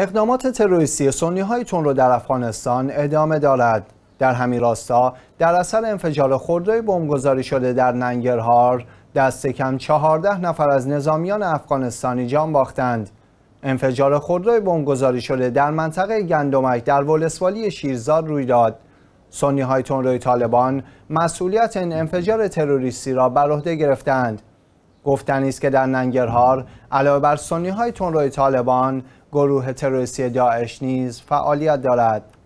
اقدامات تروریستی سنی های تون در افغانستان ادامه دارد. در همین راستا در اثر انفجار خردوی بمبگذاری شده در ننگرهار دست کم 14 نفر از نظامیان افغانستانی جان باختند. انفجار خردوی بمبگذاری شده در منطقه گندمک در ولسوالی شیرزار روی داد. سنی های تون طالبان مسئولیت این انفجار تروریستی را بر عهده گرفتند. گفتنی است که در ننگرهار علاوه بر سنی های روی طالبان گروه تروریستی داعش نیز فعالیت دارد